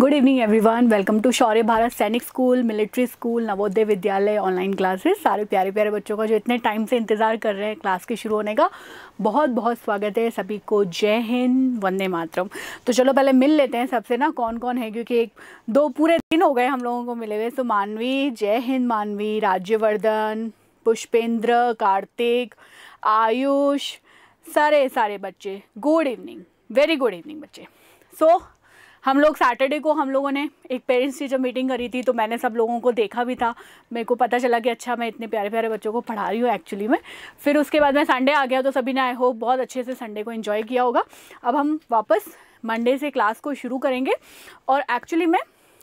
Good evening everyone welcome to Shaurya Bharat Sainik school military school Navodaya विद्यालय online classes सारे प्यारे प्यारे बच्चों का जो इतने टाइम से इंतज़ार कर रहे हैं क्लास के शुरू होने का बहुत बहुत स्वागत है सभी को जय हिंद वंदे मातरम तो चलो पहले मिल लेते हैं सबसे ना कौन कौन है क्योंकि एक दो पूरे दिन हो गए हम लोगों को मिले हुए तो मानवी जय हिंद मानवी राज्यवर्धन पुष्पेंद्र कार्तिक आयुष सारे सारे बच्चे good evening very good evening बच्चे सो so, हम लोग सैटरडे को हम लोगों ने एक पेरेंट्स की जब मीटिंग करी थी तो मैंने सब लोगों को देखा भी था मेरे को पता चला कि अच्छा मैं इतने प्यारे प्यारे बच्चों को पढ़ा रही हूँ एक्चुअली मैं फिर उसके बाद मैं संडे आ गया तो सभी ने आई होप बहुत अच्छे से संडे को इन्जॉय किया होगा अब हम वापस मंडे से क्लास को शुरू करेंगे और एक्चुअली मैं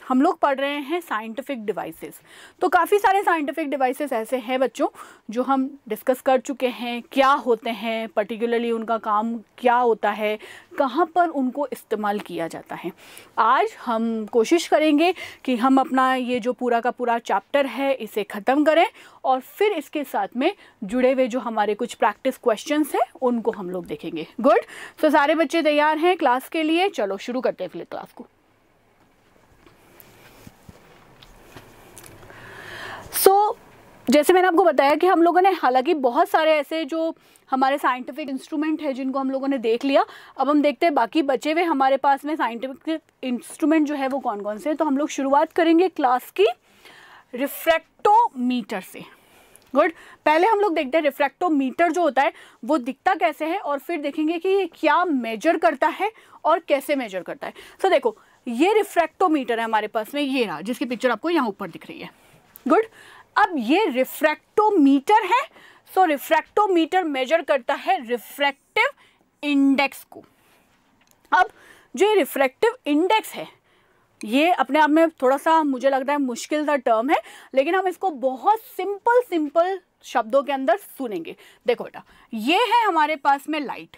हम लोग पढ़ रहे हैं साइंटिफिक डिवाइसेस तो काफ़ी सारे साइंटिफिक डिवाइसेस ऐसे हैं बच्चों जो हम डिस्कस कर चुके हैं क्या होते हैं पर्टिकुलरली उनका काम क्या होता है कहाँ पर उनको इस्तेमाल किया जाता है आज हम कोशिश करेंगे कि हम अपना ये जो पूरा का पूरा चैप्टर है इसे ख़त्म करें और फिर इसके साथ में जुड़े हुए जो हमारे कुछ प्रैक्टिस क्वेश्चन हैं उनको हम लोग देखेंगे गुड सो so, सारे बच्चे तैयार हैं क्लास के लिए चलो शुरू करते हैं फिर क्लास को जैसे मैंने आपको बताया कि हम लोगों ने हालांकि बहुत सारे ऐसे जो हमारे साइंटिफिक इंस्ट्रूमेंट है जिनको हम लोगों ने देख लिया अब हम देखते हैं बाकी बचे हुए हमारे पास में साइंटिफिक इंस्ट्रूमेंट जो है वो कौन कौन से हैं तो हम लोग शुरुआत करेंगे क्लास की रिफ्रैक्टोमीटर से गुड पहले हम लोग देखते हैं रिफ्रैक्टोमीटर जो होता है वो दिखता कैसे है और फिर देखेंगे कि ये क्या मेजर करता है और कैसे मेजर करता है सो so, देखो ये रिफ्रैक्टोमीटर है हमारे पास में ये रहा जिसकी पिक्चर आपको यहाँ ऊपर दिख रही है गुड अब ये रिफ्रैक्टोमीटर है सो so, रिफ्रैक्टोमीटर मेजर करता है रिफ्रैक्टिव इंडेक्स को अब जो ये रिफ्रैक्टिव इंडेक्स है ये अपने आप में थोड़ा सा मुझे लगता है मुश्किल सा टर्म है लेकिन हम इसको बहुत सिंपल सिंपल शब्दों के अंदर सुनेंगे देखो बेटा ये है हमारे पास में लाइट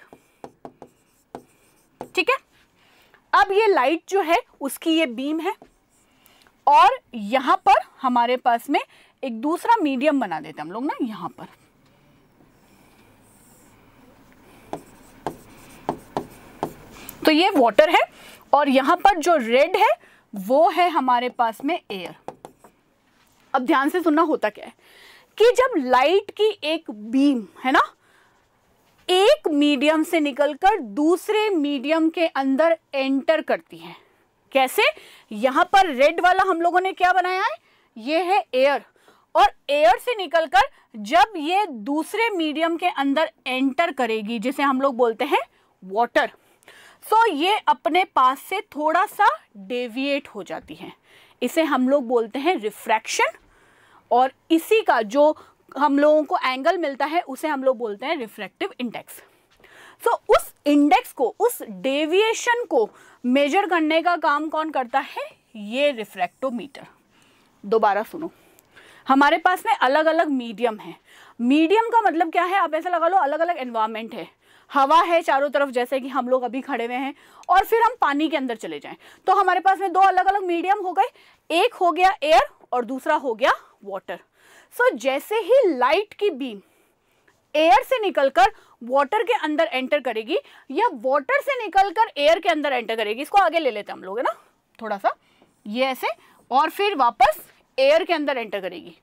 ठीक है अब ये लाइट जो है उसकी ये बीम है और यहां पर हमारे पास में एक दूसरा मीडियम बना देते हैं हम लोग ना यहाँ पर तो ये वाटर है और यहाँ पर जो रेड है वो है हमारे पास में एयर अब ध्यान से सुनना होता क्या है कि जब लाइट की एक बीम है ना एक मीडियम से निकलकर दूसरे मीडियम के अंदर एंटर करती है कैसे यहां पर रेड वाला हम लोगों ने क्या बनाया है ये है एयर और एयर से निकलकर जब ये दूसरे मीडियम के अंदर एंटर करेगी जिसे हम लोग बोलते हैं वाटर सो so, ये अपने पास से थोड़ा सा डेविएट हो जाती है इसे हम लोग बोलते हैं रिफ्रैक्शन और इसी का जो हम लोगों को एंगल मिलता है उसे हम लोग बोलते हैं रिफ्रैक्टिव इंडेक्स सो so, उस इंडेक्स को उस डेविएशन को मेजर करने का काम कौन करता है ये रिफ्रैक्टोमीटर दोबारा सुनो हमारे पास में अलग अलग मीडियम है मीडियम का मतलब क्या है आप ऐसा लगा लो अलग अलग एनवायरमेंट है हवा है चारों तरफ जैसे कि हम लोग अभी खड़े हुए हैं और फिर हम पानी के अंदर चले जाएं तो हमारे पास में दो अलग अलग मीडियम हो गए एक हो गया एयर और दूसरा हो गया वाटर सो so, जैसे ही लाइट की बीम एयर से निकलकर वाटर के अंदर एंटर करेगी या वाटर से निकलकर एयर के अंदर एंटर करेगी इसको आगे ले लेते हैं हम लोग है ना थोड़ा सा ये ऐसे और फिर वापस एयर के अंदर एंटर करेगी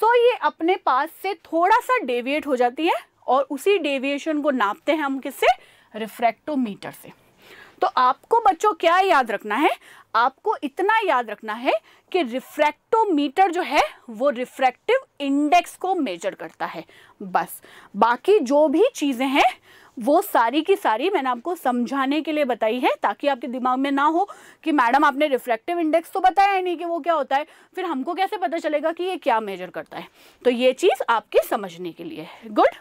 सो so, ये अपने पास से थोड़ा सा डेविएट हो जाती है और उसी डेविएशन को नापते हैं हम किससे रिफ्रैक्टोमीटर से तो आपको बच्चों क्या याद रखना है आपको इतना याद रखना है कि रिफ्रैक्टोमीटर जो है वो रिफ्रैक्टिव इंडेक्स को मेजर करता है बस बाकी जो भी चीज़ें हैं वो सारी की सारी मैंने आपको समझाने के लिए बताई है ताकि आपके दिमाग में ना हो कि मैडम आपने रिफ्लेक्टिव इंडेक्स तो बताया ही नहीं कि वो क्या होता है फिर हमको कैसे पता चलेगा कि ये क्या मेजर करता है तो ये चीज़ आपके समझने के लिए है good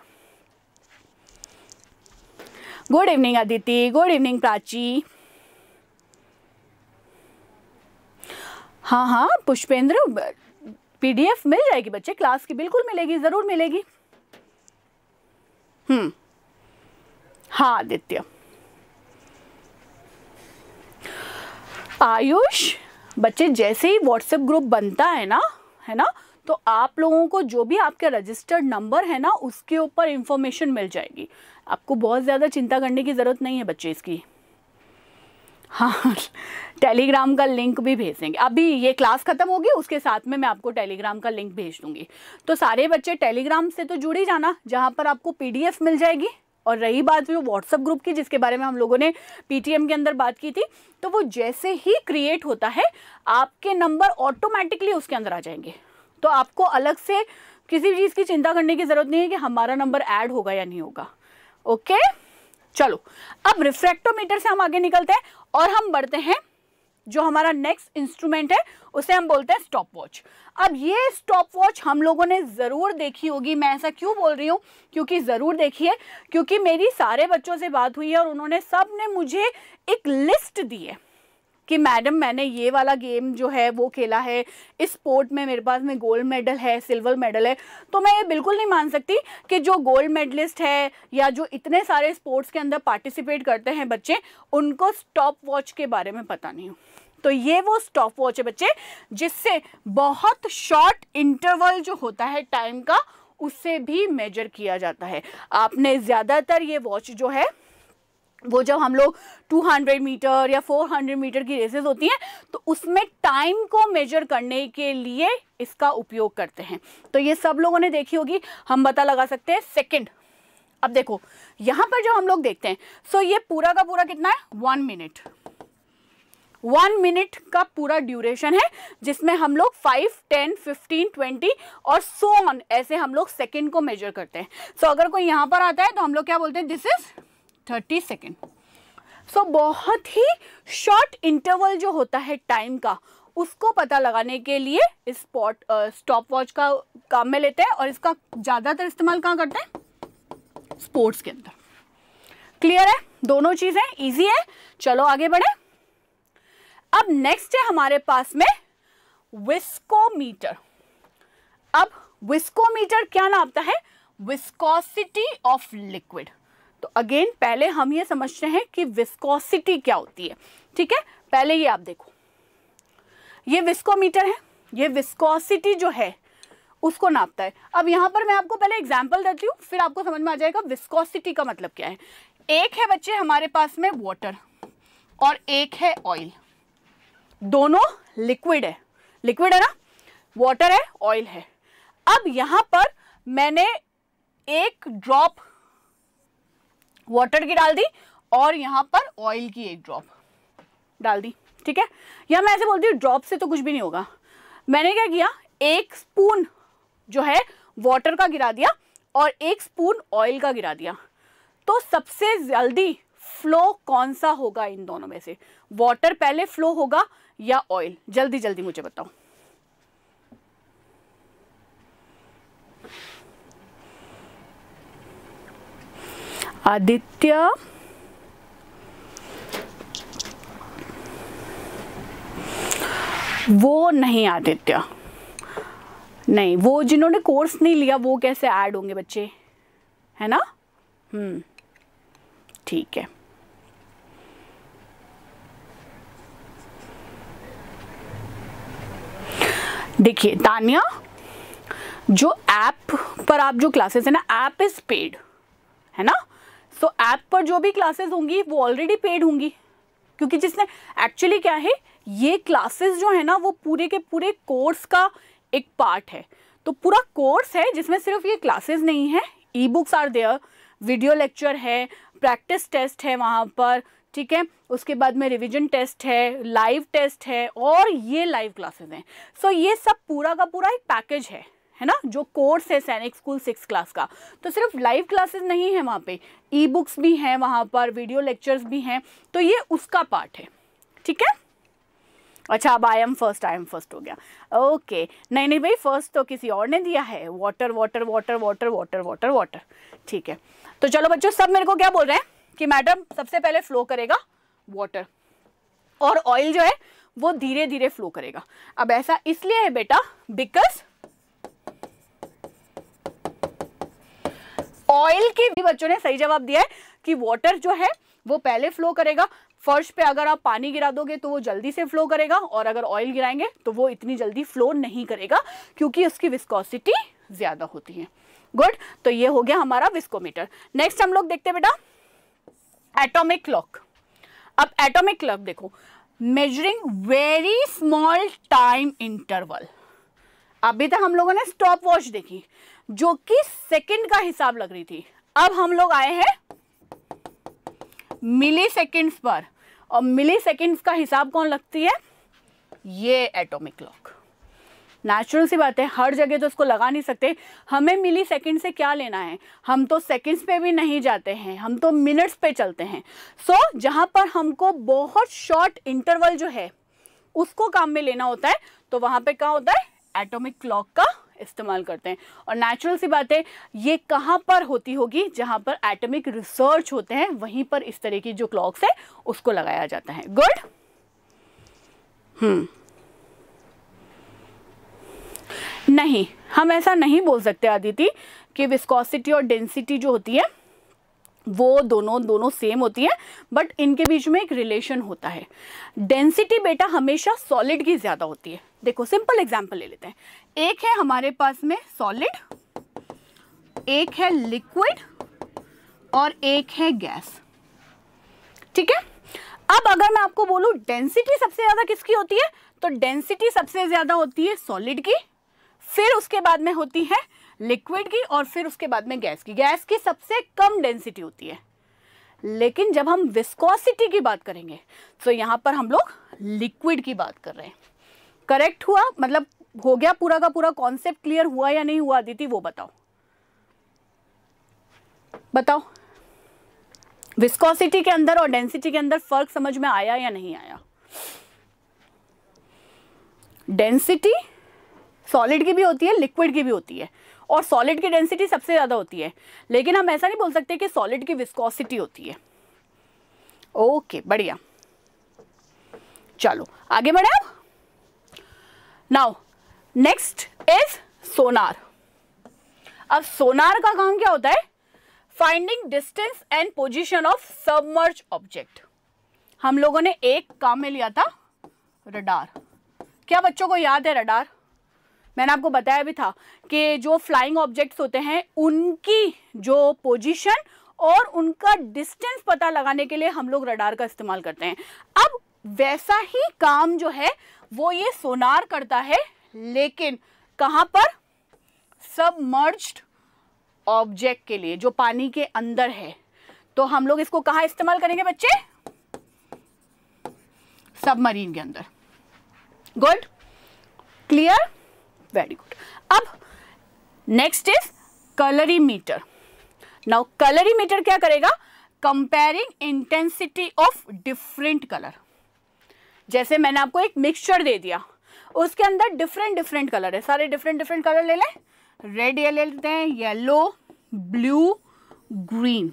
good evening Aditi good evening Prachi हाँ हाँ पुष्पेंद्र पीडीएफ मिल जाएगी बच्चे क्लास की बिल्कुल मिलेगी ज़रूर मिलेगी हम्म हाँ आदित्य आयुष बच्चे जैसे ही व्हाट्सएप ग्रुप बनता है ना है ना तो आप लोगों को जो भी आपके रजिस्टर्ड नंबर है ना उसके ऊपर इंफॉर्मेशन मिल जाएगी आपको बहुत ज़्यादा चिंता करने की ज़रूरत नहीं है बच्चे इसकी हाँ टेलीग्राम का लिंक भी भेजेंगे अभी ये क्लास ख़त्म होगी उसके साथ में मैं आपको टेलीग्राम का लिंक भेज दूंगी तो सारे बच्चे टेलीग्राम से तो जुड़ ही जाना जहाँ पर आपको पीडीएफ मिल जाएगी और रही बात वो व्हाट्सअप ग्रुप की जिसके बारे में हम लोगों ने पीटीएम के अंदर बात की थी तो वो जैसे ही क्रिएट होता है आपके नंबर ऑटोमेटिकली उसके अंदर आ जाएंगे तो आपको अलग से किसी भी चीज़ की चिंता करने की ज़रूरत नहीं है कि हमारा नंबर ऐड होगा या नहीं होगा ओके चलो अब रिफ्रैक्टोमीटर से हम आगे निकलते हैं और हम बढ़ते हैं जो हमारा नेक्स्ट इंस्ट्रूमेंट है उसे हम बोलते हैं स्टॉप वॉच अब ये स्टॉप वॉच हम लोगों ने ज़रूर देखी होगी मैं ऐसा क्यों बोल रही हूँ क्योंकि ज़रूर देखी है क्योंकि मेरी सारे बच्चों से बात हुई है और उन्होंने सब ने मुझे एक लिस्ट दी है कि मैडम मैंने ये वाला गेम जो है वो खेला है इस स्पोर्ट में मेरे पास में गोल्ड मेडल है सिल्वर मेडल है तो मैं ये बिल्कुल नहीं मान सकती कि जो गोल्ड मेडलिस्ट है या जो इतने सारे स्पोर्ट्स के अंदर पार्टिसिपेट करते हैं बच्चे उनको स्टॉप वॉच के बारे में पता नहीं हो तो ये वो स्टॉप वॉच है बच्चे जिससे बहुत शॉर्ट इंटरवल जो होता है टाइम का उससे भी मेजर किया जाता है आपने ज़्यादातर ये वॉच जो है वो जब हम लोग 200 मीटर या 400 मीटर की रेसेस होती हैं तो उसमें टाइम को मेजर करने के लिए इसका उपयोग करते हैं तो ये सब लोगों ने देखी होगी हम पता लगा सकते हैं सेकंड अब देखो यहाँ पर जो हम लोग देखते हैं सो ये पूरा का पूरा कितना है वन मिनट वन मिनट का पूरा ड्यूरेशन है जिसमें हम लोग फाइव टेन फिफ्टीन ट्वेंटी और सो ऑन ऐसे हम लोग सेकेंड को मेजर करते हैं सो so, अगर कोई यहाँ पर आता है तो हम लोग क्या बोलते हैं this is thirty second so बहुत ही शॉर्ट इंटरवल जो होता है टाइम का उसको पता लगाने के लिए इस स्पॉट स्टॉप वॉच का काम में लेते हैं और इसका ज़्यादातर इस्तेमाल कहाँ करते हैं स्पोर्ट्स के अंदर क्लियर है दोनों चीज़ें ईजी है चलो आगे बढ़े अब नेक्स्ट है हमारे पास में विस्कोमीटर अब विस्कोमीटर क्या नापता है विस्कोसिटी ऑफ लिक्विड तो अगेन पहले हम ये समझते हैं कि विस्कोसिटी क्या होती है ठीक है पहले ये आप देखो ये विस्कोमीटर है ये विस्कोसिटी जो है उसको नापता है अब यहां पर मैं आपको पहले एग्जाम्पल देती हूँ फिर आपको समझ में आ जाएगा विस्कोसिटी का मतलब क्या है एक है बच्चे हमारे पास में वॉटर और एक है ऑयल दोनों लिक्विड है लिक्विड है ना वाटर है ऑयल है अब यहां पर मैंने एक ड्रॉप वाटर की डाल दी और यहां पर ऑयल की एक ड्रॉप डाल दी ठीक है या मैं ऐसे बोलती हूँ ड्रॉप से तो कुछ भी नहीं होगा मैंने क्या किया एक स्पून जो है वाटर का गिरा दिया और एक स्पून ऑयल का गिरा दिया तो सबसे जल्दी फ्लो कौन सा होगा इन दोनों में से वाटर पहले फ्लो होगा या ऑयल जल्दी जल्दी मुझे बताओ आदित्य वो नहीं आदित्य नहीं वो जिन्होंने कोर्स नहीं लिया वो कैसे ऐड होंगे बच्चे है ना हम्म ठीक है देखिए तानिया जो ऐप पर आप जो क्लासेस है ना ऐप इज़ पेड है ना सो so, ऐप पर जो भी क्लासेस होंगी वो ऑलरेडी पेड होंगी क्योंकि जिसने एक्चुअली क्या है ये क्लासेस जो है ना वो पूरे के पूरे कोर्स का एक पार्ट है तो पूरा कोर्स है जिसमें सिर्फ ये क्लासेस नहीं है e books are there video lecture है प्रैक्टिस टेस्ट है वहाँ पर ठीक है उसके बाद में रिवीजन टेस्ट है लाइव टेस्ट है और ये लाइव क्लासेस हैं सो ये सब पूरा का पूरा एक पैकेज है है ना जो कोर्स है सैनिक स्कूल सिक्स क्लास का तो सिर्फ लाइव क्लासेस नहीं है वहाँ पे ई बुक्स भी हैं वहाँ पर वीडियो लेक्चर्स भी हैं तो ये उसका पार्ट है ठीक है अच्छा अब I am first I am first हो गया ओके नहीं नहीं भाई फर्स्ट तो किसी और ने दिया है water water water water water water water ठीक है तो चलो बच्चों सब मेरे को क्या बोल रहे हैं कि मैडम सबसे पहले फ्लो करेगा वाटर और ऑयल जो है वो धीरे धीरे फ्लो करेगा अब ऐसा इसलिए है बेटा बिकॉज ऑयल के भी बच्चों ने सही जवाब दिया है कि वाटर जो है वो पहले फ्लो करेगा फर्श पे अगर आप पानी गिरा दोगे तो वो जल्दी से फ्लो करेगा और अगर ऑयल गिराएंगे तो वो इतनी जल्दी फ्लो नहीं करेगा क्योंकि उसकी विस्कोसिटी ज़्यादा होती है गुड तो ये हो गया हमारा विस्कोमीटर नेक्स्ट हम लोग देखते हैं बेटा एटॉमिक क्लॉक अब एटॉमिक क्लॉक देखो measuring very small time interval अभी तक हम लोगों ने स्टॉप वॉच देखी जो कि सेकंड का हिसाब लग रही थी अब हम लोग आए हैं मिली सेकेंड्स पर और मिली सेकेंड्स का हिसाब कौन लगती है ये एटॉमिक क्लॉक नेचुरल सी बात है हर जगह तो उसको लगा नहीं सकते हमें मिली सेकेंड से क्या लेना है हम तो सेकेंड्स पे भी नहीं जाते हैं हम तो मिनट्स पे चलते हैं सो so, जहां पर हमको बहुत शॉर्ट इंटरवल जो है उसको काम में लेना होता है तो वहां पे क्या होता है एटोमिक क्लॉक का इस्तेमाल करते हैं और नेचुरल सी बात है ये कहाँ पर होती होगी जहां पर एटॉमिक रिसर्च होते हैं वहीं पर इस तरह की जो क्लॉक्स है उसको लगाया जाता है गुड हम्म नहीं हम ऐसा नहीं बोल सकते आदिति कि विस्कोसिटी और डेंसिटी जो होती है वो दोनों दोनों सेम होती है बट इनके बीच में एक रिलेशन होता है डेंसिटी बेटा हमेशा सॉलिड की ज़्यादा होती है देखो सिंपल एग्जांपल ले लेते हैं एक है हमारे पास में सॉलिड एक है लिक्विड और एक है गैस ठीक है अब अगर मैं आपको बोलूँ डेंसिटी सबसे ज़्यादा किसकी होती है तो डेंसिटी सबसे ज़्यादा होती है सॉलिड की फिर उसके बाद में होती है लिक्विड की और फिर उसके बाद में गैस की गैस की सबसे कम डेंसिटी होती है लेकिन जब हम विस्कोसिटी की बात करेंगे तो यहाँ पर हम लोग लिक्विड की बात कर रहे हैं करेक्ट हुआ मतलब हो गया पूरा का पूरा कॉन्सेप्ट क्लियर हुआ या नहीं हुआ दीदी वो बताओ बताओ विस्कोसिटी के अंदर और डेंसिटी के अंदर फर्क समझ में आया या नहीं आया डेंसिटी सॉलिड की भी होती है लिक्विड की भी होती है और सॉलिड की डेंसिटी सबसे ज़्यादा होती है लेकिन हम ऐसा नहीं बोल सकते कि सॉलिड की विस्कोसिटी होती है ओके बढ़िया चलो आगे बढ़े आप नाउ नेक्स्ट इज सोनार अब सोनार का काम क्या होता है finding distance and position of submerge object हम लोगों ने एक काम में लिया था रडार क्या बच्चों को याद है रडार मैंने आपको बताया भी था कि जो फ्लाइंग ऑब्जेक्ट्स होते हैं उनकी जो पोजीशन और उनका डिस्टेंस पता लगाने के लिए हम लोग रडार का इस्तेमाल करते हैं अब वैसा ही काम जो है वो ये सोनार करता है लेकिन कहाँ पर सबमर्ज्ड ऑब्जेक्ट के लिए जो पानी के अंदर है तो हम लोग इसको कहाँ इस्तेमाल करेंगे बच्चे सबमरीन के अंदर गुड क्लियर वेरी गुड अब next is colorimeter now colorimeter क्या करेगा comparing intensity of different colour जैसे मैंने आपको एक मिक्सचर दे दिया उसके अंदर डिफरेंट डिफरेंट कलर है सारे डिफरेंट डिफरेंट कलर ले लें रेड ये ले लेते हैं येलो ब्लू ग्रीन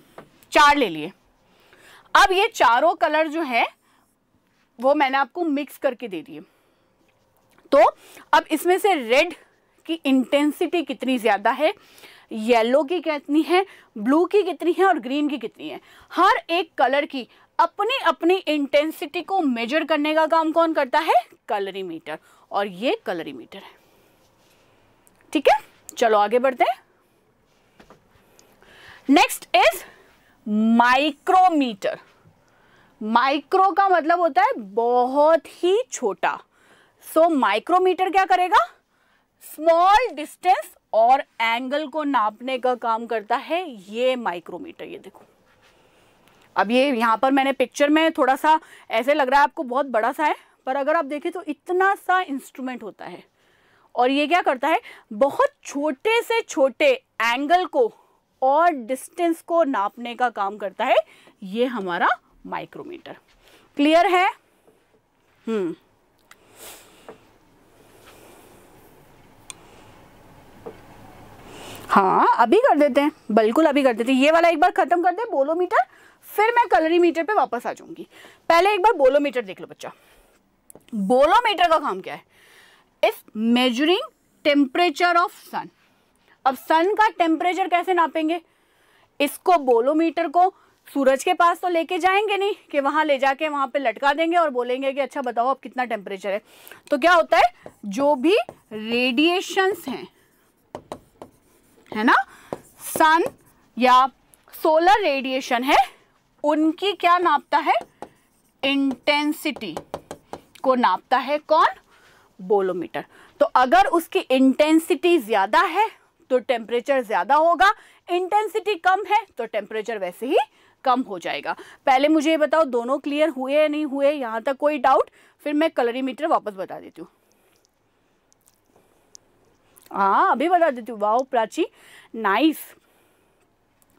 चार ले लिए अब ये चारों कलर जो है वो मैंने आपको मिक्स करके दे दिए तो अब इसमें से रेड की इंटेंसिटी कितनी ज़्यादा है येलो की कितनी है ब्लू की कितनी है और ग्रीन की कितनी है हर एक कलर की अपनी अपनी इंटेंसिटी को मेजर करने का काम कौन करता है कलरीमीटर और ये कलरीमीटर है ठीक है चलो आगे बढ़ते हैं नेक्स्ट इज माइक्रोमीटर माइक्रो का मतलब होता है बहुत ही छोटा सो माइक्रोमीटर क्या करेगा स्मॉल डिस्टेंस और एंगल को नापने का काम करता है ये माइक्रोमीटर ये देखो अब ये यहाँ पर मैंने पिक्चर में थोड़ा सा ऐसे लग रहा है आपको बहुत बड़ा सा है पर अगर आप देखें तो इतना सा इंस्ट्रूमेंट होता है और ये क्या करता है बहुत छोटे से छोटे एंगल को और डिस्टेंस को नापने का काम करता है ये हमारा माइक्रोमीटर क्लियर है हम्म हाँ अभी कर देते हैं बिल्कुल अभी कर देते हैं ये वाला एक बार ख़त्म कर दे बोलोमीटर फिर मैं कलरी मीटर पे वापस आ जाऊँगी पहले एक बार बोलोमीटर देख लो बच्चा बोलोमीटर का काम क्या है इस मेजरिंग टेम्परेचर ऑफ सन अब सन का टेम्परेचर कैसे नापेंगे इसको बोलोमीटर को सूरज के पास तो लेके जाएंगे नहीं कि वहाँ ले जाके वहाँ पे लटका देंगे और बोलेंगे कि अच्छा बताओ अब कितना टेम्परेचर है तो क्या होता है जो भी रेडिएशंस हैं है ना सन या सोलर रेडिएशन है उनकी क्या नापता है इंटेंसिटी को नापता है कौन बोलोमीटर तो अगर उसकी इंटेंसिटी ज़्यादा है तो टेम्परेचर ज़्यादा होगा इंटेंसिटी कम है तो टेम्परेचर वैसे ही कम हो जाएगा पहले मुझे ये बताओ दोनों क्लियर हुए या नहीं हुए यहाँ तक कोई डाउट फिर मैं कलरीमीटर वापस बता देती हूँ हाँ अभी बता देती हूँ वाओ प्राची नाइस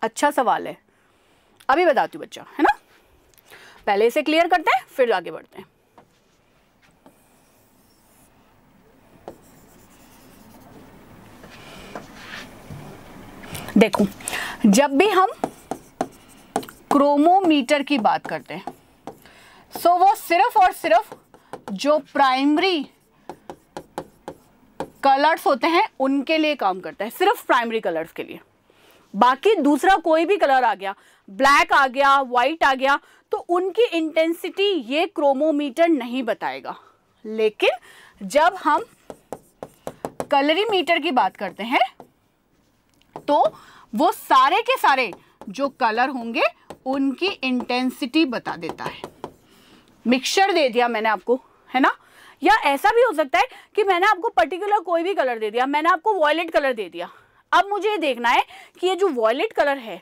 अच्छा सवाल है अभी बताती हूँ बच्चा है ना पहले इसे क्लियर करते हैं फिर आगे बढ़ते हैं देखो जब भी हम क्रोमोमीटर की बात करते हैं सो वो सिर्फ और सिर्फ जो प्राइमरी कलर्स होते हैं उनके लिए काम करता है सिर्फ प्राइमरी कलर्स के लिए बाकी दूसरा कोई भी कलर आ गया ब्लैक आ गया वाइट आ गया तो उनकी इंटेंसिटी ये क्रोमोमीटर नहीं बताएगा लेकिन जब हम कलरीमीटर की बात करते हैं तो वो सारे के सारे जो कलर होंगे उनकी इंटेंसिटी बता देता है मिक्सचर दे दिया मैंने आपको है ना या ऐसा भी हो सकता है कि मैंने आपको पर्टिकुलर कोई भी कलर दे दिया मैंने आपको वॉयलेट कलर दे दिया अब मुझे ये देखना है कि ये जो वॉयलेट कलर है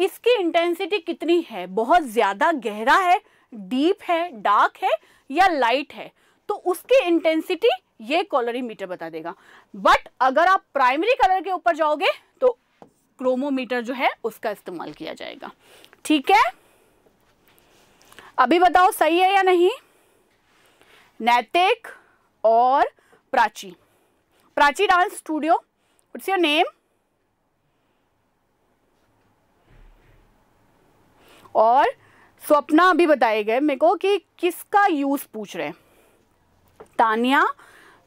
इसकी इंटेंसिटी कितनी है बहुत ज़्यादा गहरा है डीप है डार्क है या लाइट है तो उसकी इंटेंसिटी ये कॉलरीमीटर बता देगा बट अगर आप प्राइमरी कलर के ऊपर जाओगे तो क्रोमोमीटर जो है उसका इस्तेमाल किया जाएगा ठीक है अभी बताओ सही है या नहीं नैतिक और Prachi Prachi dance studio it's your name और स्वप्ना अभी बताए गए मेरे को कि किसका यूज़ पूछ रहे हैं तानिया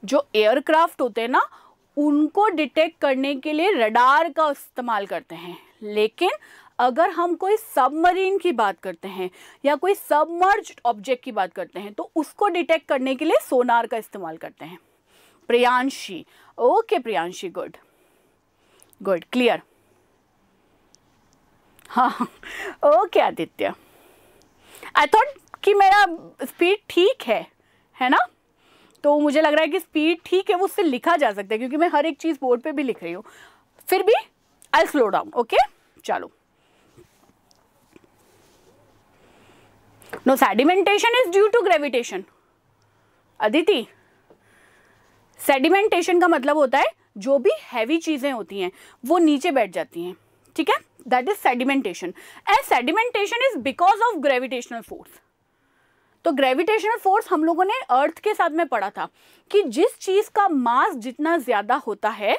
जो एयरक्राफ्ट होते हैं ना उनको डिटेक्ट करने के लिए रडार का इस्तेमाल करते हैं लेकिन अगर हम कोई सबमरीन की बात करते हैं या कोई सबमर्ज ऑब्जेक्ट की बात करते हैं तो उसको डिटेक्ट करने के लिए सोनार का इस्तेमाल करते हैं Priyanshi okay Priyanshi good good clear हाँ ओके हाँ। आदित्य आई थॉट कि मेरा स्पीड ठीक है है ना तो मुझे लग रहा है कि स्पीड ठीक है वो उससे लिखा जा सकता है क्योंकि मैं हर एक चीज़ बोर्ड पे भी लिख रही हूँ फिर भी आई स्लो डाउन ओके चलो no sedimentation is due to gravitation Aditi sedimentation का मतलब होता है जो भी हैवी चीज़ें होती हैं वो नीचे बैठ जाती हैं ठीक है that is sedimentation and sedimentation is because of gravitational force तो ग्रेविटेशनल फोर्स हम लोगों ने अर्थ के साथ में पढ़ा था कि जिस चीज़ का मास जितना ज़्यादा होता है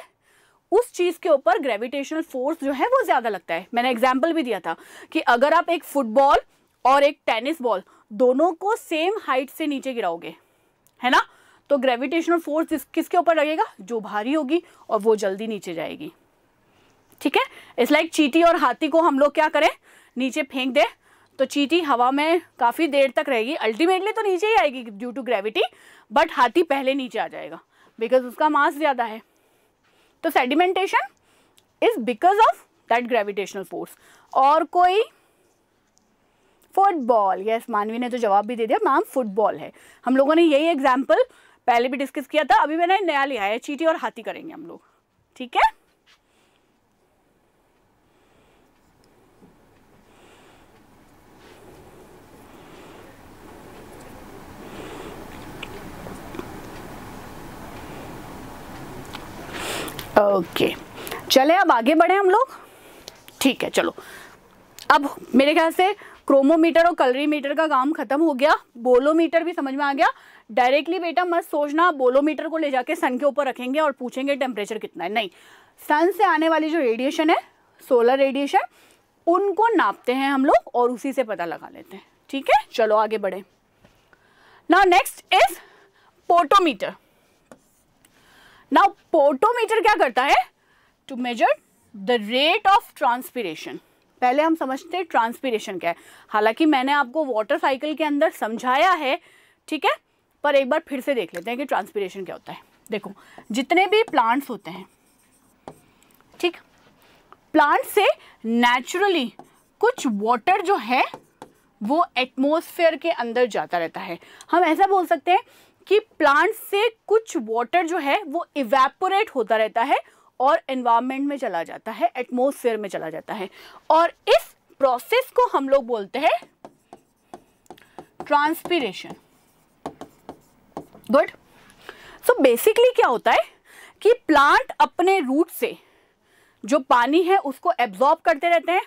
उस चीज़ के ऊपर ग्रेविटेशनल फोर्स जो है वो ज़्यादा लगता है मैंने एग्जाम्पल भी दिया था कि अगर आप एक फुटबॉल और एक टेनिस बॉल दोनों को सेम हाइट से नीचे गिराओगे है ना तो ग्रेविटेशनल फोर्स किसके ऊपर लगेगा जो भारी होगी और वो जल्दी नीचे जाएगी ठीक है इट्स लाइक चीटी और हाथी को हम लोग क्या करें नीचे फेंक दे तो चीटी हवा में काफ़ी देर तक रहेगी अल्टीमेटली तो नीचे ही आएगी ड्यू टू ग्रेविटी बट हाथी पहले नीचे आ जाएगा बिकॉज उसका मास ज़्यादा है तो sedimentation is because of that gravitational force और कोई फुटबॉल यस मानवी ने तो जवाब भी दे दिया मैम फुटबॉल है हम लोगों ने यही एग्जाम्पल पहले भी डिस्कस किया था अभी मैंने नया लिया है चीटी और हाथी करेंगे हम लोग ठीक है ओके okay. चले अब आगे बढ़े हम लोग ठीक है चलो अब मेरे ख्याल से क्रोमोमीटर और कलरीमीटर का काम खत्म हो गया बोलोमीटर भी समझ में आ गया डायरेक्टली बेटा मत सोचना बोलोमीटर को ले जाके सन के ऊपर रखेंगे और पूछेंगे टेम्परेचर कितना है नहीं सन से आने वाली जो रेडिएशन है सोलर रेडिएशन उनको नापते हैं हम लोग और उसी से पता लगा लेते हैं ठीक है चलो आगे बढ़े now next is potometer now potometer क्या करता है to measure the rate of transpiration पहले हम समझते हैं ट्रांसपीरेशन क्या है हालांकि मैंने आपको वाटर साइकिल के अंदर समझाया है ठीक है पर एक बार फिर से देख लेते हैं कि ट्रांसपीरेशन क्या होता है देखो जितने भी प्लांट्स होते हैं ठीक प्लांट से नेचुरली कुछ वाटर जो है वो एटमोसफेयर के अंदर जाता रहता है हम ऐसा बोल सकते हैं कि प्लांट से कुछ वाटर जो है वो इवेपोरेट होता रहता है और एनवायरमेंट में चला जाता है एटमोसफेयर में चला जाता है और इस प्रोसेस को हम लोग बोलते हैं ट्रांसपीरेशन गुड सो बेसिकली क्या होता है कि प्लांट अपने रूट से जो पानी है उसको एब्जॉर्ब करते रहते हैं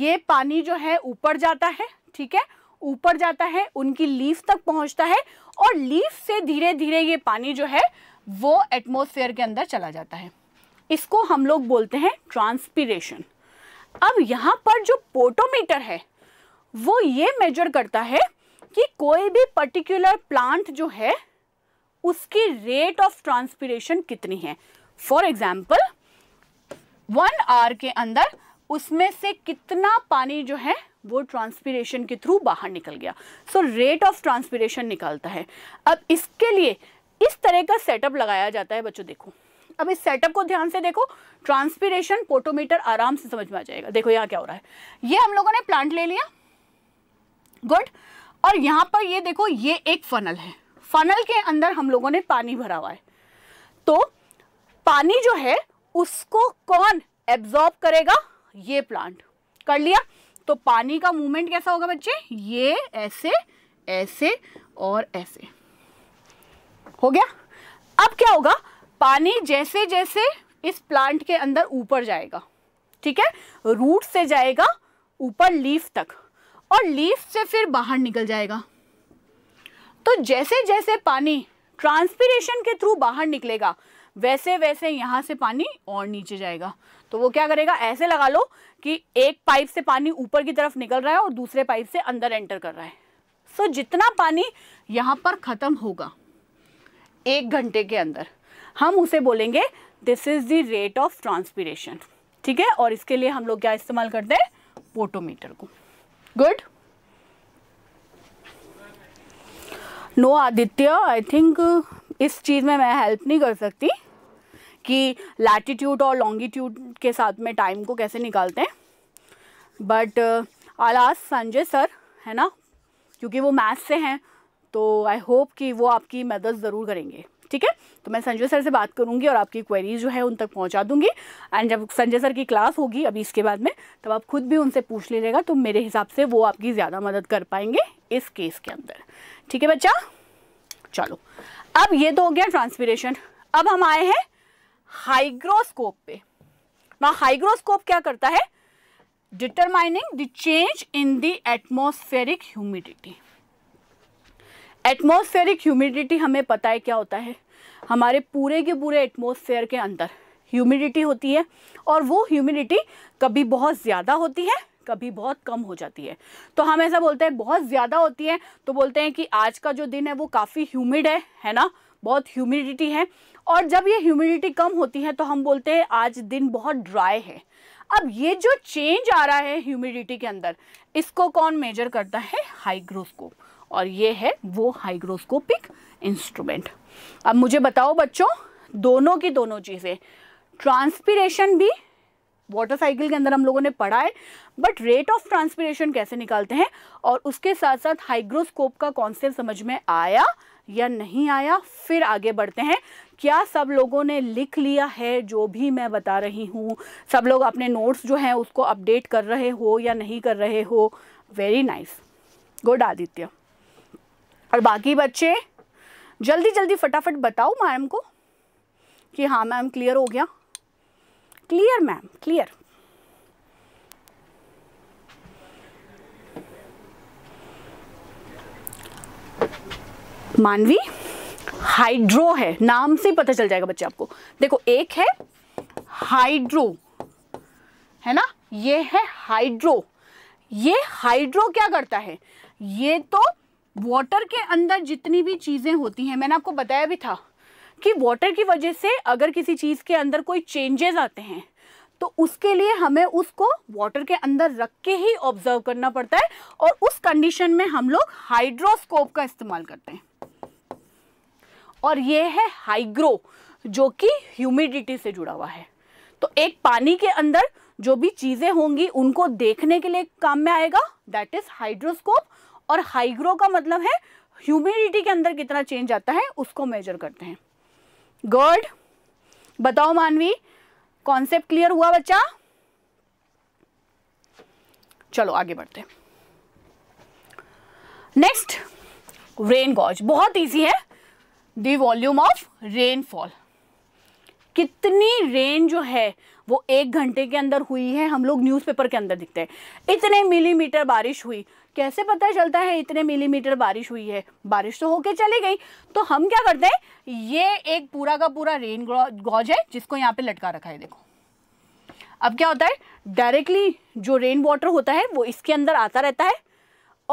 ये पानी जो है ऊपर जाता है ठीक है ऊपर जाता है उनकी लीफ तक पहुंचता है और लीफ से धीरे धीरे ये पानी जो है वो एटमोसफेयर के अंदर चला जाता है इसको हम लोग बोलते हैं ट्रांसपीरेशन अब यहाँ पर जो पोटोमीटर है वो ये मेजर करता है कि कोई भी पर्टिकुलर प्लांट जो है उसकी रेट ऑफ ट्रांसपीरेशन कितनी है फॉर एग्जाम्पल वन आर के अंदर उसमें से कितना पानी जो है वो ट्रांसपीरेशन के थ्रू बाहर निकल गया सो रेट ऑफ ट्रांसपीरेशन निकालता है अब इसके लिए इस तरह का सेटअप लगाया जाता है बच्चों देखो अब इस सेटअप को ध्यान से देखो ट्रांसपीरेशन पोटोमीटर आराम से समझ में आ जाएगा देखो यहाँ क्या हो रहा है ये हम लोगों ने प्लांट ले लिया गुड और यहाँ पर ये देखो ये एक फनल है फनल के अंदर हम लोगों ने पानी भरा हुआ है तो पानी जो है उसको कौन एब्जॉर्ब करेगा ये प्लांट कर लिया तो पानी का मूवमेंट कैसा होगा बच्चे ये ऐसे ऐसे और ऐसे हो गया अब क्या होगा पानी जैसे जैसे इस प्लांट के अंदर ऊपर जाएगा ठीक है रूट से जाएगा ऊपर लीफ तक और लीफ से फिर बाहर निकल जाएगा तो जैसे जैसे पानी ट्रांसपीरेशन के थ्रू बाहर निकलेगा वैसे वैसे यहाँ से पानी और नीचे जाएगा तो वो क्या करेगा ऐसे लगा लो कि एक पाइप से पानी ऊपर की तरफ निकल रहा है और दूसरे पाइप से अंदर एंटर कर रहा है सो जितना पानी यहाँ पर ख़त्म होगा एक घंटे के अंदर हम उसे बोलेंगे this is the rate of transpiration ठीक है और इसके लिए हम लोग क्या इस्तेमाल करते हैं पोटोमीटर को good no Aditya I think इस चीज़ में मैं हेल्प नहीं कर सकती कि लैटिट्यूड और लॉन्गिट्यूड के साथ में टाइम को कैसे निकालते हैं बट आलास संजय सर है ना क्योंकि वो मैथ से हैं तो आई होप कि वो आपकी मदद ज़रूर करेंगे ठीक है तो मैं संजय सर से बात करूंगी और आपकी क्वेरीज जो है उन तक पहुँचा दूंगी एंड जब संजय सर की क्लास होगी अभी इसके बाद में तब आप खुद भी उनसे पूछ लीजिएगा तो मेरे हिसाब से वो आपकी ज़्यादा मदद कर पाएंगे इस केस के अंदर ठीक है बच्चा चलो अब ये तो हो गया ट्रांसपीरेशन अब हम आए हैं हाइग्रोस्कोप पे ना हाइग्रोस्कोप क्या करता है determining the change in the atmospheric humidity atmospheric humidity हमें पता है क्या होता है हमारे पूरे के पूरे एटमॉस्फेयर के अंदर ह्यूमिडिटी होती है और वो ह्यूमिडिटी कभी बहुत ज़्यादा होती है कभी बहुत कम हो जाती है तो हम ऐसा बोलते हैं बहुत ज़्यादा होती है तो बोलते हैं कि आज का जो दिन है वो काफ़ी ह्यूमिड है है ना बहुत ह्यूमिडिटी है और जब ये ह्यूमिडिटी कम होती है तो हम बोलते हैं आज दिन बहुत ड्राई है अब ये जो चेंज आ रहा है ह्यूमिडिटी के अंदर इसको कौन मेजर करता है हाइग्रोस्कोप और ये है वो हाइग्रोस्कोपिक इंस्ट्रूमेंट अब मुझे बताओ बच्चों दोनों की दोनों चीज़ें ट्रांसपीरेशन भी वाटर साइकिल के अंदर हम लोगों ने पढ़ा है बट रेट ऑफ ट्रांसपीरेशन कैसे निकालते हैं और उसके साथ साथ हाइग्रोस्कोप का कॉन्सेप्ट समझ में आया या नहीं आया फिर आगे बढ़ते हैं क्या सब लोगों ने लिख लिया है जो भी मैं बता रही हूँ सब लोग अपने नोट्स जो हैं उसको अपडेट कर रहे हो या नहीं कर रहे हो वेरी नाइस गुड आदित्य और बाकी बच्चे जल्दी जल्दी फटाफट बताओ मैम को कि हाँ मैम क्लियर हो गया clear ma'am clear Manvi hydro है नाम से ही पता चल जाएगा बच्चे आपको देखो एक है हाइड्रो है ना ये है हाइड्रो ये हाइड्रो क्या करता है ये तो वाटर के अंदर जितनी भी चीज़ें होती हैं मैंने आपको बताया भी था कि वाटर की वजह से अगर किसी चीज़ के अंदर कोई चेंजेस आते हैं तो उसके लिए हमें उसको वाटर के अंदर रख के ही ऑब्जर्व करना पड़ता है और उस कंडीशन में हम लोग हाइड्रोस्कोप का इस्तेमाल करते हैं और ये है हाइग्रो जो कि ह्यूमिडिटी से जुड़ा हुआ है तो एक पानी के अंदर जो भी चीज़ें होंगी उनको देखने के लिए काम में आएगा दैट इज़ हाइड्रोस्कोप और हाइग्रो का मतलब है ह्यूमिडिटी के अंदर कितना चेंज आता है उसको मेजर करते हैं गुड बताओ मानवी कॉन्सेप्ट क्लियर हुआ बच्चा चलो आगे बढ़ते नेक्स्ट रेन गॉज बहुत इजी है दी वॉल्यूम ऑफ रेनफॉल कितनी रेन जो है वो एक घंटे के अंदर हुई है हम लोग न्यूज़पेपर के अंदर दिखते हैं इतने मिलीमीटर बारिश हुई कैसे पता चलता है इतने मिलीमीटर बारिश हुई है बारिश तो होके चली गई तो हम क्या करते हैं ये एक पूरा का पूरा रेन गॉज है जिसको यहाँ पे लटका रखा है देखो अब क्या होता है डायरेक्टली जो रेन वाटर होता है वो इसके अंदर आता रहता है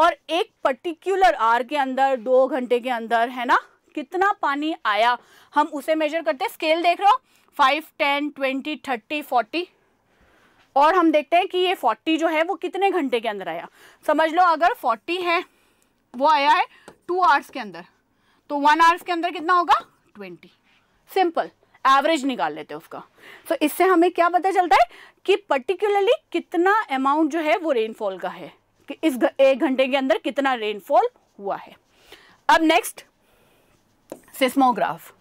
और एक पर्टिकुलर आर के अंदर दो घंटे के अंदर है ना कितना पानी आया हम उसे मेजर करते स्केल देख रहे हो five ten twenty thirty forty और हम देखते हैं कि ये 40 जो है वो कितने घंटे के अंदर आया समझ लो अगर 40 है वो आया है टू आवर्स के अंदर तो वन आवर्स के अंदर कितना होगा 20 सिंपल एवरेज निकाल लेते हैं उसका तो so, इससे हमें क्या पता चलता है कि पर्टिकुलरली कितना अमाउंट जो है वो रेनफॉल का है कि इस एक घंटे के अंदर कितना रेनफॉल हुआ है अब नेक्स्ट सिस्मोग्राफ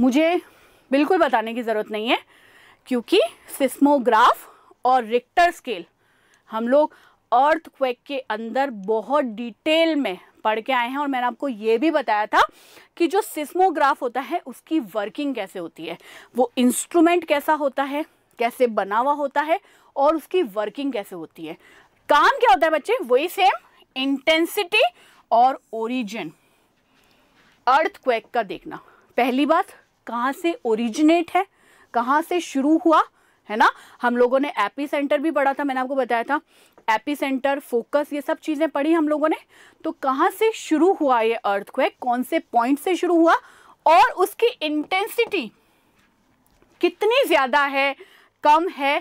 मुझे बिल्कुल बताने की ज़रूरत नहीं है क्योंकि सिस्मोग्राफ और रिक्टर स्केल हम लोग अर्थ क्वेक के अंदर बहुत डिटेल में पढ़ के आए हैं और मैंने आपको ये भी बताया था कि जो सिस्मोग्राफ होता है उसकी वर्किंग कैसे होती है वो इंस्ट्रूमेंट कैसा होता है कैसे बना हुआ होता है और उसकी वर्किंग कैसे होती है काम क्या होता है बच्चे वही सेम इंटेंसिटी और ओरिजिन अर्थ क्वेक का देखना पहली बात कहाँ से ओरिजिनेट है कहाँ से शुरू हुआ है ना हम लोगों ने एपी सेंटर भी पढ़ा था मैंने आपको बताया था एपी सेंटर फोकस ये सब चीज़ें पढ़ी हम लोगों ने तो कहाँ से शुरू हुआ ये अर्थक्वेक कौन से पॉइंट से शुरू हुआ और उसकी इंटेंसिटी कितनी ज़्यादा है कम है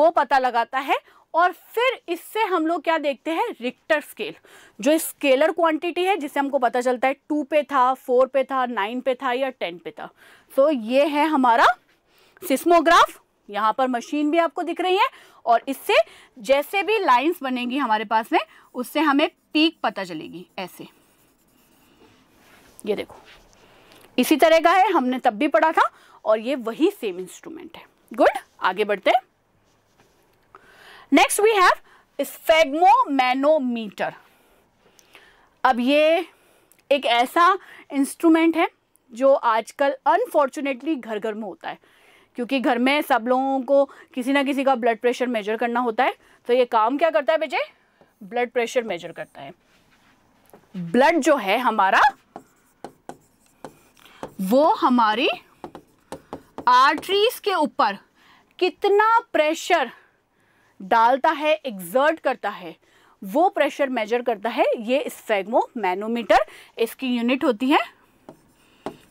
वो पता लगाता है और फिर इससे हम लोग क्या देखते हैं रिक्टर स्केल जो स्केलर क्वांटिटी है जिससे हमको पता चलता है टू पे था फोर पे था नाइन पे था या टेन पे था सो so, ये है हमारा सिस्मोग्राफ यहाँ पर मशीन भी आपको दिख रही है और इससे जैसे भी लाइंस बनेगी हमारे पास में उससे हमें पीक पता चलेगी ऐसे ये देखो इसी तरह का है हमने तब भी पढ़ा था और ये वही सेम इंस्ट्रूमेंट है गुड आगे बढ़ते नेक्स्ट वी हैव स्फेगमोमैनोमीटर अब ये एक ऐसा इंस्ट्रूमेंट है जो आजकल अनफॉर्चुनेटली घर घर में होता है क्योंकि घर में सब लोगों को किसी ना किसी का ब्लड प्रेशर मेजर करना होता है तो ये काम क्या करता है बेटे ब्लड प्रेशर मेजर करता है ब्लड जो है हमारा वो हमारी आर्टरीज के ऊपर कितना प्रेशर डालता है एग्जर्ट करता है वो प्रेशर मेजर करता है ये स्फेगमो मैनोमीटर इसकी यूनिट होती है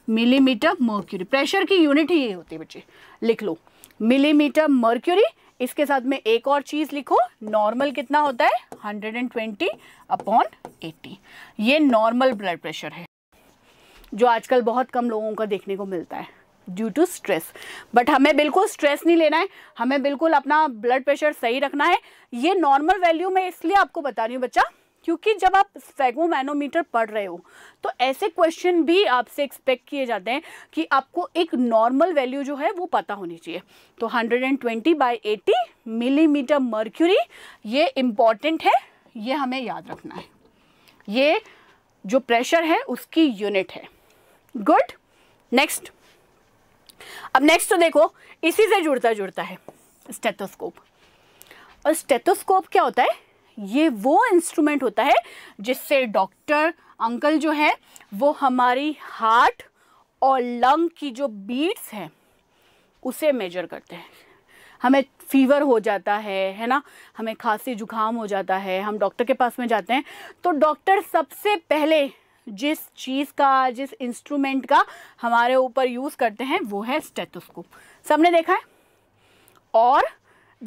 मिलीमीटर मोक्यूरी प्रेशर की यूनिट ही ये होती है बच्चे लिख लो मिलीमीटर मर्क्यूरी इसके साथ में एक और चीज़ लिखो नॉर्मल कितना होता है 120 अपॉन 80 ये नॉर्मल ब्लड प्रेशर है जो आजकल बहुत कम लोगों का देखने को मिलता है ड्यू टू स्ट्रेस बट हमें बिल्कुल स्ट्रेस नहीं लेना है हमें बिल्कुल अपना ब्लड प्रेशर सही रखना है ये नॉर्मल वैल्यू मैं इसलिए आपको बता रही हूँ बच्चा क्योंकि जब आप स्फेगोमैनोमीटर पढ़ रहे हो तो ऐसे क्वेश्चन भी आपसे एक्सपेक्ट किए जाते हैं कि आपको एक नॉर्मल वैल्यू जो है वो पता होनी चाहिए तो 120 and twenty by eighty millimetre mercury ये इम्पॉर्टेंट है ये हमें याद रखना है ये जो प्रेशर है उसकी यूनिट है गुड नेक्स्ट अब नेक्स्ट तो देखो इसी से जुड़ता जुड़ता है स्टेथोस्कोप और स्टेथोस्कोप क्या होता है ये वो इंस्ट्रूमेंट होता है जिससे डॉक्टर अंकल जो है वो हमारी हार्ट और लंग की जो बीट्स हैं उसे मेजर करते हैं हमें फीवर हो जाता है है ना हमें खांसी जुकाम हो जाता है हम डॉक्टर के पास में जाते हैं तो डॉक्टर सबसे पहले जिस चीज़ का जिस इंस्ट्रूमेंट का हमारे ऊपर यूज़ करते हैं वो है स्टेथोस्कोप सबने देखा है और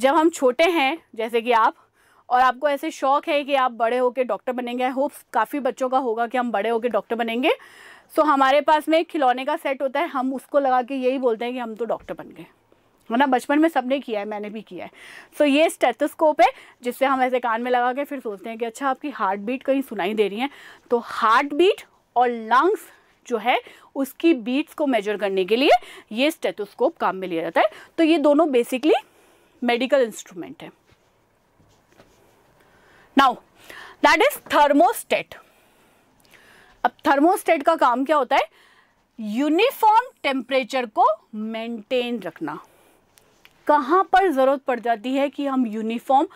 जब हम छोटे हैं जैसे कि आप और आपको ऐसे शौक है कि आप बड़े होकर डॉक्टर बनेंगे आई होप काफ़ी बच्चों का होगा कि हम बड़े होकर डॉक्टर बनेंगे सो so, हमारे पास में एक खिलौने का सेट होता है हम उसको लगा के यही बोलते हैं कि हम तो डॉक्टर बन गए है मतलब ना बचपन में सबने किया है मैंने भी किया है सो so, ये स्टेथोस्कोप है जिससे हम ऐसे कान में लगा के फिर सोचते हैं कि अच्छा आपकी हार्ट बीट कहीं सुनाई दे रही है तो हार्ट बीट और लंग्स जो है उसकी बीट्स को मेजर करने के लिए ये स्टेथोस्कोप काम में लिया जाता है तो ये दोनों बेसिकली मेडिकल इंस्ट्रूमेंट है नाउ दैट इज थर्मोस्टेट अब थर्मोस्टेट का काम क्या होता है यूनिफॉर्म टेम्परेचर को मेंटेन रखना कहाँ पर ज़रूरत पड़ जाती है कि हम यूनिफॉर्म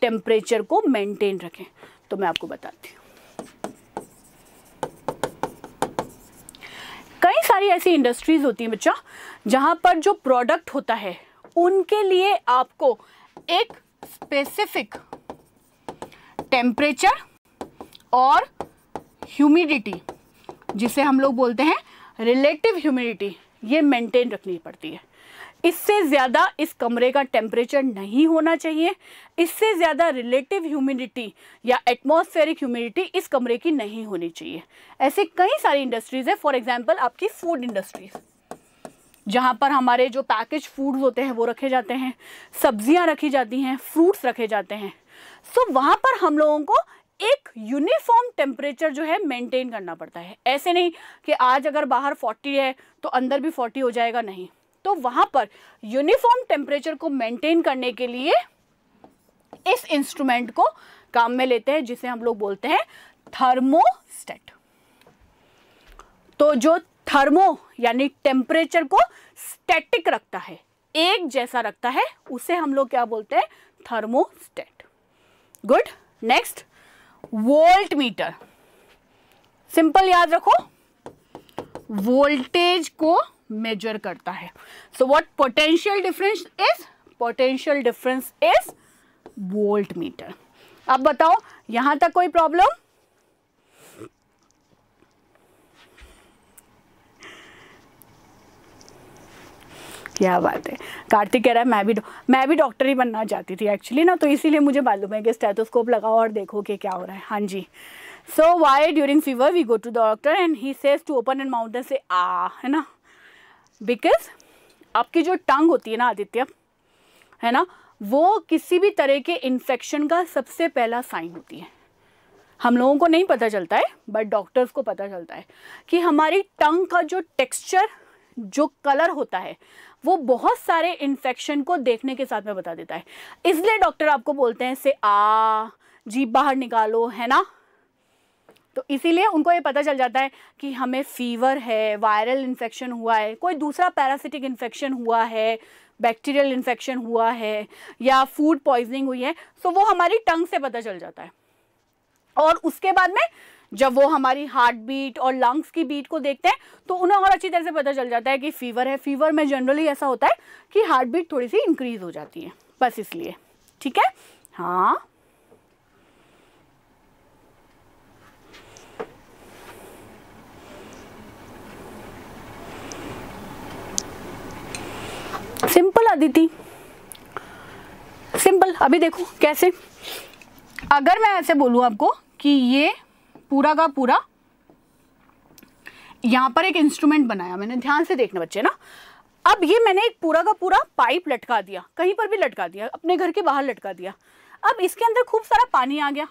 टेम्परेचर को मेंटेन रखें तो मैं आपको बताती हूँ कई सारी ऐसी इंडस्ट्रीज़ होती हैं बच्चा जहाँ पर जो प्रोडक्ट होता है उनके लिए आपको एक स्पेसिफिक टेम्परेचर और ह्यूमिडिटी जिसे हम लोग बोलते हैं रिलेटिव ह्यूमिडिटी ये मेंटेन रखनी पड़ती है इससे ज़्यादा इस कमरे का टेम्परेचर नहीं होना चाहिए इससे ज़्यादा रिलेटिव ह्यूमिडिटी या एटमॉस्फेरिक ह्यूमिडिटी इस कमरे की नहीं होनी चाहिए ऐसे कई सारी इंडस्ट्रीज़ हैं फॉर एग्जांपल आपकी फूड इंडस्ट्रीज जहाँ पर हमारे जो पैकेज फूड्स होते हैं वो रखे जाते हैं सब्जियाँ रखी जाती हैं फ्रूट्स रखे जाते हैं सो so, पर हम लोगों को एक यूनिफॉर्म टेम्परेचर जो है मेंटेन करना पड़ता है ऐसे नहीं कि आज अगर बाहर 40 है तो अंदर भी 40 हो जाएगा नहीं तो वहां पर यूनिफॉर्म टेम्परेचर को मेंटेन करने के लिए इस इंस्ट्रूमेंट को काम में लेते हैं जिसे हम लोग बोलते हैं थर्मोस्टेट तो जो थर्मो यानी टेम्परेचर को स्टैटिक रखता है एक जैसा रखता है उसे हम लोग क्या बोलते हैं thermostat good next voltmeter simple याद रखो वोल्टेज को मेजर करता है so what potential difference is potential difference is voltmeter अब बताओ यहां तक कोई प्रॉब्लम क्या बात है कार्तिक कह रहा है मैं भी मैं भी डॉक्टर ही बनना चाहती थी एक्चुअली ना तो इसीलिए मुझे मालूम है कि स्टेथोस्कोप लगाओ और देखो कि क्या हो रहा है हाँ जी so why during fever we go to the doctor and he says to open and mountain से आ है ना बिकॉज आपकी जो टंग होती है ना आदित्य है ना वो किसी भी तरह के इन्फेक्शन का सबसे पहला साइन होती है हम लोगों को नहीं पता चलता है बट डॉक्टर्स को पता चलता है कि हमारी टंग का जो टेक्सचर जो कलर होता है वो बहुत सारे इन्फेक्शन को देखने के साथ में बता देता है इसलिए डॉक्टर आपको बोलते हैं से आ जी बाहर निकालो है ना तो इसीलिए उनको ये पता चल जाता है कि हमें फीवर है वायरल इन्फेक्शन हुआ है कोई दूसरा पैरासिटिक इन्फेक्शन हुआ है बैक्टीरियल इन्फेक्शन हुआ है या फूड पॉइजनिंग हुई है सो तो वो हमारी टंग से पता चल जाता है और उसके बाद में जब वो हमारी हार्ट बीट और लंग्स की बीट को देखते हैं तो उन्हें और अच्छी तरह से पता चल जाता है कि फीवर है फीवर में जनरली ऐसा होता है कि हार्ट बीट थोड़ी सी इंक्रीज हो जाती है बस इसलिए ठीक है हाँ सिंपल अदिति सिंपल अभी देखो कैसे अगर मैं ऐसे बोलूं आपको कि ये पूरा का पूरा यहां पर एक इंस्ट्रूमेंट बनाया मैंने ध्यान से देखना बच्चे ना अब ये मैंने एक पूरा का पूरा पाइप लटका दिया कहीं पर भी लटका दिया अपने घर के बाहर लटका दिया अब इसके अंदर खूब सारा पानी आ गया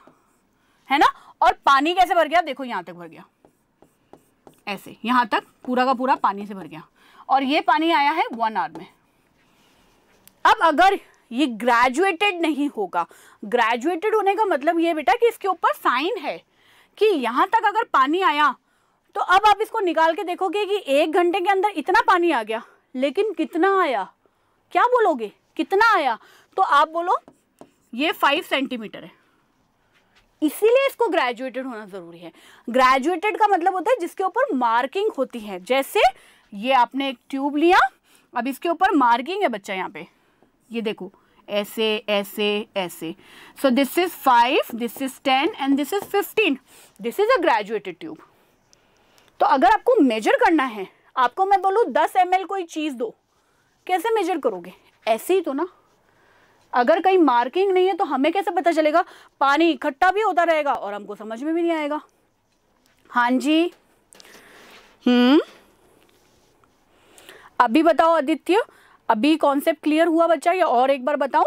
है ना और पानी कैसे भर गया देखो यहां तक भर गया ऐसे यहां तक पूरा का पूरा पानी से भर गया और ये पानी आया है वन आर में अब अगर ये ग्रेजुएटेड नहीं होगा ग्रेजुएटेड होने का मतलब ये बेटा कि इसके ऊपर साइन है कि यहाँ तक अगर पानी आया तो अब आप इसको निकाल के देखोगे कि एक घंटे के अंदर इतना पानी आ गया लेकिन कितना आया क्या बोलोगे कितना आया तो आप बोलो ये फाइव सेंटीमीटर है इसीलिए इसको ग्रेजुएटेड होना ज़रूरी है ग्रेजुएटेड का मतलब होता है जिसके ऊपर मार्किंग होती है जैसे ये आपने एक ट्यूब लिया अब इसके ऊपर मार्किंग है बच्चा यहाँ पे ये देखो ऐसे ऐसे ऐसे so this is five this is ten and this is fifteen this is a graduated tube तो अगर आपको मेजर करना है आपको मैं बोलूँ दस एम कोई चीज़ दो कैसे मेजर करोगे ऐसे ही तो ना अगर कहीं मार्किंग नहीं है तो हमें कैसे पता चलेगा पानी इकट्ठा भी होता रहेगा और हमको समझ में भी नहीं आएगा हाँ जी हम्म अभी बताओ आदित्य अभी कॉन्सेप्ट क्लियर हुआ बच्चा या और एक बार बताऊं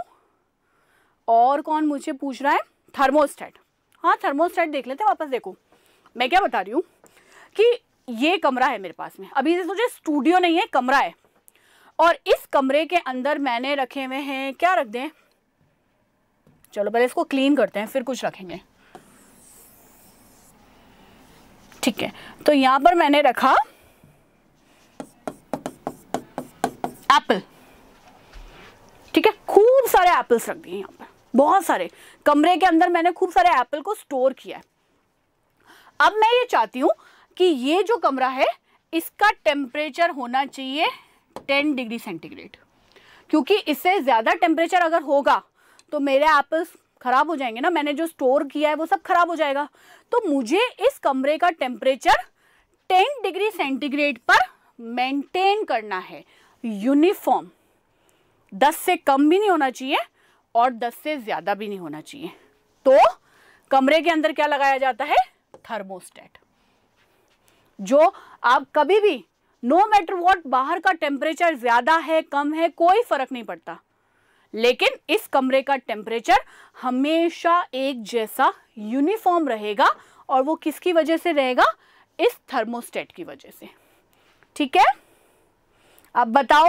और कौन मुझे पूछ रहा है थर्मोस्टेट हाँ थर्मोस्टेट देख लेते वापस देखो मैं क्या बता रही हूँ कि ये कमरा है मेरे पास में अभी जैसे सोचे स्टूडियो नहीं है कमरा है और इस कमरे के अंदर मैंने रखे हुए हैं क्या रख दें चलो पहले इसको क्लीन करते हैं फिर कुछ रखेंगे ठीक है तो यहाँ पर मैंने रखा एप्पल ठीक है खूब सारे एप्पल्स रख दिए यहाँ पर बहुत सारे कमरे के अंदर मैंने खूब सारे एप्पल को स्टोर किया है अब मैं ये चाहती हूँ कि ये जो कमरा है इसका टेम्परेचर होना चाहिए 10 डिग्री सेंटीग्रेड क्योंकि इससे ज़्यादा टेम्परेचर अगर होगा तो मेरे एप्पल्स ख़राब हो जाएंगे ना मैंने जो स्टोर किया है वो सब ख़राब हो जाएगा तो मुझे इस कमरे का टेम्परेचर 10 डिग्री सेंटीग्रेड पर मेंटेन करना है यूनिफॉर्म दस से कम भी नहीं होना चाहिए और दस से ज़्यादा भी नहीं होना चाहिए तो कमरे के अंदर क्या लगाया जाता है थर्मोस्टेट जो आप कभी भी नो मैटर वॉट बाहर का टेम्परेचर ज़्यादा है कम है कोई फ़र्क नहीं पड़ता लेकिन इस कमरे का टेम्परेचर हमेशा एक जैसा यूनिफॉर्म रहेगा और वो किसकी वजह से रहेगा इस थर्मोस्टेट की वजह से ठीक है अब बताओ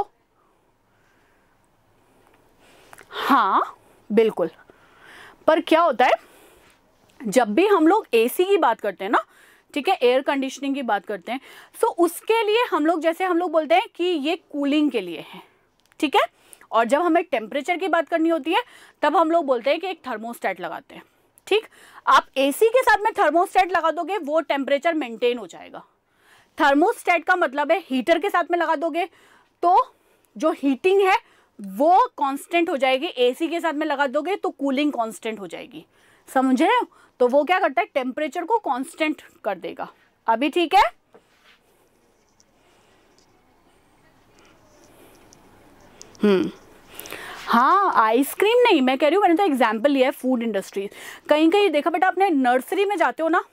हाँ बिल्कुल पर क्या होता है जब भी हम लोग एसी की बात करते हैं ना ठीक है एयर कंडीशनिंग की बात करते हैं सो तो उसके लिए हम लोग जैसे हम लोग बोलते हैं कि ये कूलिंग के लिए है ठीक है और जब हमें टेम्परेचर की बात करनी होती है तब हम लोग बोलते हैं कि एक थर्मोस्टेट लगाते हैं ठीक आप एसी के साथ में थर्मोस्टेट लगा दोगे वो टेम्परेचर मेंटेन हो जाएगा थर्मोस्टेट का मतलब है हीटर के साथ में लगा दोगे तो जो हीटिंग है वो कांस्टेंट हो जाएगी एसी के साथ में लगा दोगे तो कूलिंग कांस्टेंट हो जाएगी समझे तो वो क्या करता है टेम्परेचर को कांस्टेंट कर देगा अभी ठीक है हम्म हाँ आइसक्रीम नहीं मैं कह रही हूँ मैंने तो एग्जाम्पल लिया है फूड इंडस्ट्री कहीं कहीं देखा बेटा आपने नर्सरी में जाते हो ना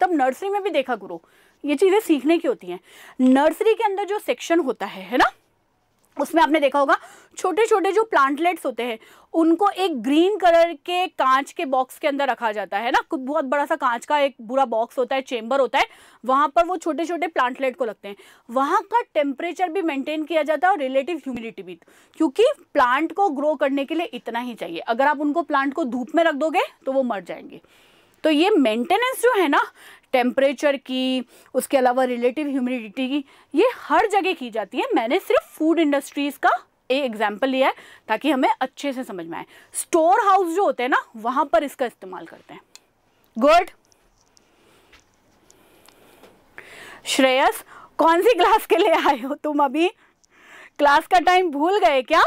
तब नर्सरी में भी देखा गुरु ये चीज़ें सीखने की होती हैं नर्सरी के अंदर जो सेक्शन होता है है ना उसमें आपने देखा होगा छोटे छोटे जो प्लांटलेट्स होते हैं उनको एक ग्रीन कलर के कांच के बॉक्स के अंदर रखा जाता है ना बहुत बड़ा सा कांच का एक बुरा बॉक्स होता है चेम्बर होता है वहाँ पर वो छोटे छोटे प्लांटलेट को लगते हैं वहाँ का टेम्परेचर भी मेंटेन किया जाता है और रिलेटिव ह्यूमिडिटी भी क्योंकि प्लांट को ग्रो करने के लिए इतना ही चाहिए अगर आप उनको प्लांट को धूप में रख दोगे तो वो मर जाएंगे तो ये मेंटेनेंस जो है ना टेम्परेचर की उसके अलावा रिलेटिव ह्यूमिडिटी की ये हर जगह की जाती है मैंने सिर्फ फूड इंडस्ट्रीज़ का एक एग्जाम्पल लिया है ताकि हमें अच्छे से समझ में आए स्टोर हाउस जो होते हैं ना वहां पर इसका इस्तेमाल करते हैं गुड श्रेयस कौन सी क्लास के लिए आए हो तुम अभी क्लास का टाइम भूल गए क्या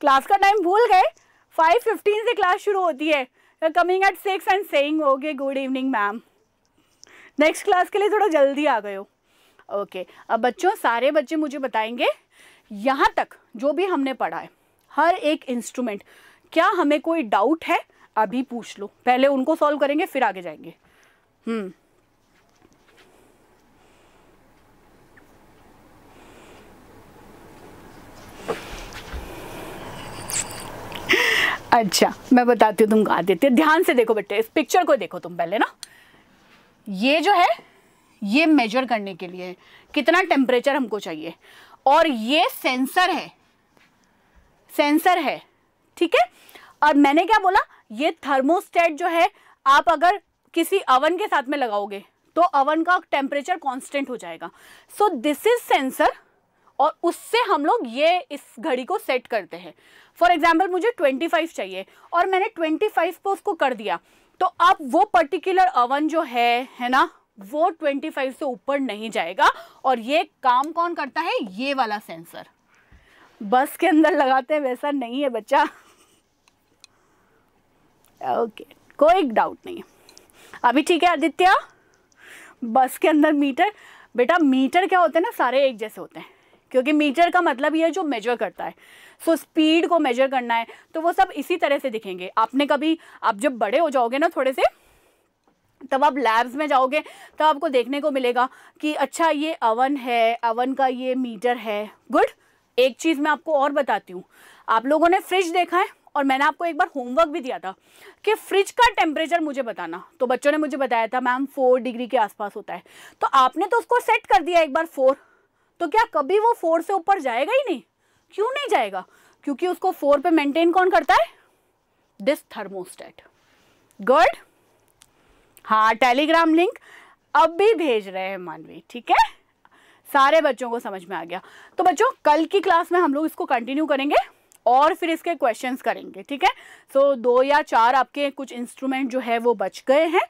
क्लास का टाइम भूल गए 5:15 से क्लास शुरू होती है coming at at and and saying okay good evening ma'am next के लिए थोड़ा जल्दी आ गए हो ओके okay. अब बच्चों सारे बच्चे मुझे बताएंगे यहाँ तक जो भी हमने पढ़ा है हर एक इंस्ट्रूमेंट क्या हमें कोई डाउट है अभी पूछ लो पहले उनको सॉल्व करेंगे फिर आगे जाएंगे हम्म अच्छा मैं बताती हूँ तुम गा देते ध्यान से देखो बेटे इस पिक्चर को देखो तुम पहले ना ये जो है ये मेजर करने के लिए कितना टेम्परेचर हमको चाहिए और ये सेंसर है सेंसर है ठीक है और मैंने क्या बोला ये थर्मोस्टेट जो है आप अगर किसी अवन के साथ में लगाओगे तो अवन का टेम्परेचर कांस्टेंट हो जाएगा सो दिस इज सेंसर और उससे हम लोग ये इस घड़ी को सेट करते हैं फॉर एग्जाम्पल मुझे 25 चाहिए और मैंने 25 को उसको कर दिया तो अब वो पर्टिकुलर अवन जो है है ना वो 25 से ऊपर नहीं जाएगा और ये काम कौन करता है ये वाला सेंसर बस के अंदर लगाते हैं वैसा नहीं है बच्चा ओके कोई डाउट नहीं अभी ठीक है आदित्य बस के अंदर मीटर बेटा मीटर क्या होते हैं ना सारे एक जैसे होते हैं क्योंकि मीटर का मतलब ये है जो मेजर करता है सो so, स्पीड को मेजर करना है तो वो सब इसी तरह से दिखेंगे आपने कभी आप जब बड़े हो जाओगे ना थोड़े से तब आप लैब्स में जाओगे तब आपको देखने को मिलेगा कि अच्छा ये अवन है अवन का ये मीटर है गुड एक चीज़ मैं आपको और बताती हूँ आप लोगों ने फ्रिज देखा है और मैंने आपको एक बार होमवर्क भी दिया था कि फ्रिज का टेम्परेचर मुझे बताना तो बच्चों ने मुझे बताया था मैम फोर डिग्री के आसपास होता है तो आपने तो उसको सेट कर दिया एक बार फोर तो क्या कभी वो फोर से ऊपर जाएगा ही नहीं क्यों नहीं जाएगा क्योंकि उसको फोर पे मेंटेन कौन करता है दिस थर्मोस्टेट गुड हाँ टेलीग्राम लिंक अब भी भेज रहे हैं मानवी ठीक है सारे बच्चों को समझ में आ गया तो बच्चों कल की क्लास में हम लोग इसको कंटिन्यू करेंगे और फिर इसके क्वेश्चंस करेंगे ठीक है सो so, दो या चार आपके कुछ इंस्ट्रूमेंट जो है वो बच गए हैं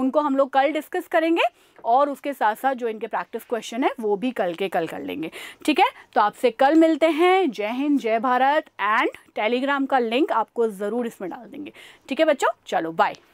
उनको हम लोग कल डिस्कस करेंगे और उसके साथ साथ जो इनके प्रैक्टिस क्वेश्चन है वो भी कल के कल कर लेंगे ठीक है तो आपसे कल मिलते हैं जय हिंद जय भारत एंड टेलीग्राम का लिंक आपको ज़रूर इसमें डाल देंगे ठीक है बच्चों चलो बाय